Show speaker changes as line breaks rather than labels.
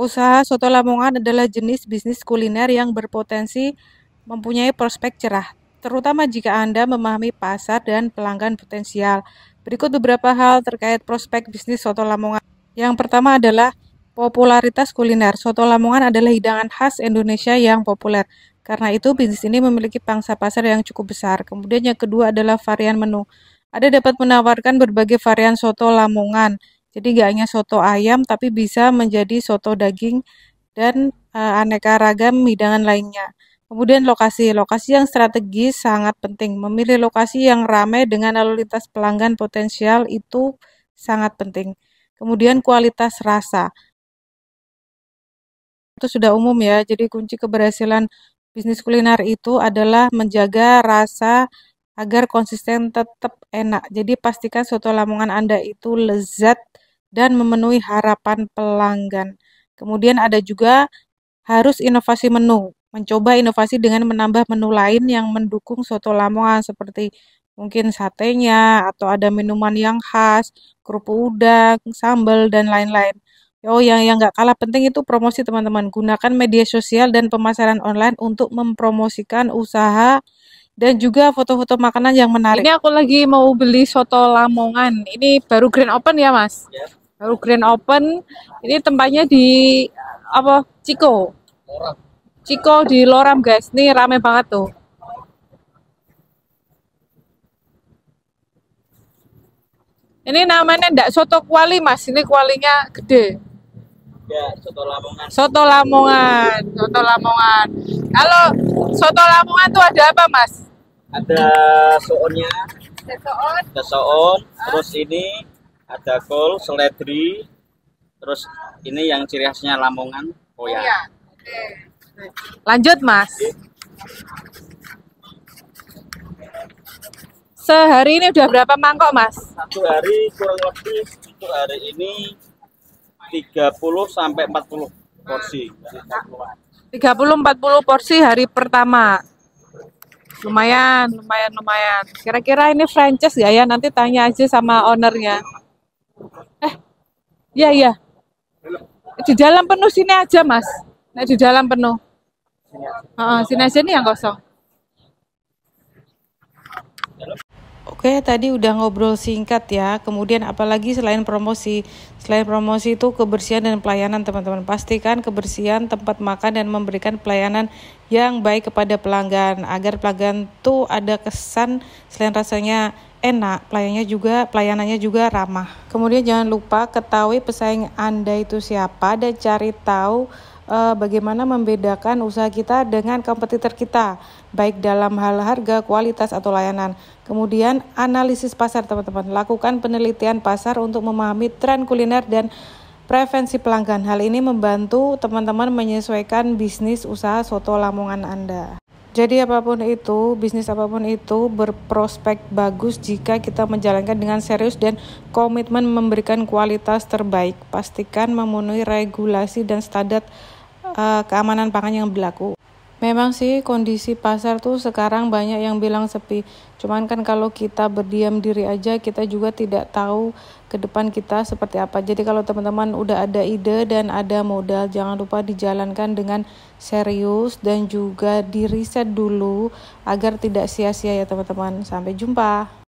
Usaha soto Lamongan adalah jenis bisnis kuliner yang berpotensi mempunyai prospek cerah, terutama jika Anda memahami pasar dan pelanggan potensial. Berikut beberapa hal terkait prospek bisnis soto Lamongan. Yang pertama adalah popularitas kuliner. Soto Lamongan adalah hidangan khas Indonesia yang populer. Karena itu, bisnis ini memiliki pangsa pasar yang cukup besar. Kemudian yang kedua adalah varian menu. Anda dapat menawarkan berbagai varian soto Lamongan jadi gak hanya soto ayam tapi bisa menjadi soto daging dan uh, aneka ragam hidangan lainnya. Kemudian lokasi, lokasi yang strategis sangat penting. Memilih lokasi yang ramai dengan lalu lintas pelanggan potensial itu sangat penting. Kemudian kualitas rasa. Itu sudah umum ya. Jadi kunci keberhasilan bisnis kuliner itu adalah menjaga rasa agar konsisten tetap enak. Jadi pastikan soto lamongan Anda itu lezat, dan memenuhi harapan pelanggan. Kemudian ada juga harus inovasi menu, mencoba inovasi dengan menambah menu lain yang mendukung soto Lamongan seperti mungkin satenya atau ada minuman yang khas, kerupuk udang, sambal dan lain-lain. Oh, yang yang nggak kalah penting itu promosi teman-teman. Gunakan media sosial dan pemasaran online untuk mempromosikan usaha dan juga foto-foto makanan yang menarik. Ini aku lagi mau beli soto Lamongan. Ini baru grand open ya, Mas? Yeah baru Grand Open ini tempatnya di apa Ciko Ciko di Loram guys nih rame banget tuh ini namanya ndak soto kuali mas ini kualinya gede ya, soto Lamongan soto Lamongan soto Lamongan kalau soto Lamongan tuh ada apa mas ada soonnya ada soon ada soon ah. terus ini ada kol, seledri, terus ini yang ciri khasnya Lamongan, Oh, ya. Lanjut, Mas. Sehari ini udah berapa mangkok, Mas? Satu hari kurang lebih itu hari ini 30 sampai 40 porsi. 30 40 porsi hari pertama. Lumayan, lumayan, lumayan. Kira-kira ini franchise ya ya nanti tanya aja sama ownernya. Iya, iya. Di dalam penuh sini aja, Mas. Nah, di dalam penuh. Uh, sini aja nih yang kosong. Oke, tadi udah ngobrol singkat ya. Kemudian apalagi selain promosi, selain promosi itu kebersihan dan pelayanan teman-teman. Pastikan kebersihan tempat makan dan memberikan pelayanan yang baik kepada pelanggan agar pelanggan tuh ada kesan selain rasanya enak, pelayannya juga pelayanannya juga ramah. Kemudian jangan lupa ketahui pesaing Anda itu siapa dan cari tahu uh, bagaimana membedakan usaha kita dengan kompetitor kita, baik dalam hal harga, kualitas atau layanan. Kemudian analisis pasar, teman-teman. Lakukan penelitian pasar untuk memahami tren kuliner dan prevensi pelanggan. Hal ini membantu teman-teman menyesuaikan bisnis usaha soto Lamongan Anda. Jadi apapun itu, bisnis apapun itu berprospek bagus jika kita menjalankan dengan serius dan komitmen memberikan kualitas terbaik. Pastikan memenuhi regulasi dan standar uh, keamanan pangan yang berlaku. Memang sih kondisi pasar tuh sekarang banyak yang bilang sepi. Cuman kan kalau kita berdiam diri aja kita juga tidak tahu ke depan kita seperti apa. Jadi kalau teman-teman udah ada ide dan ada modal jangan lupa dijalankan dengan serius dan juga di riset dulu agar tidak sia-sia ya teman-teman. Sampai jumpa.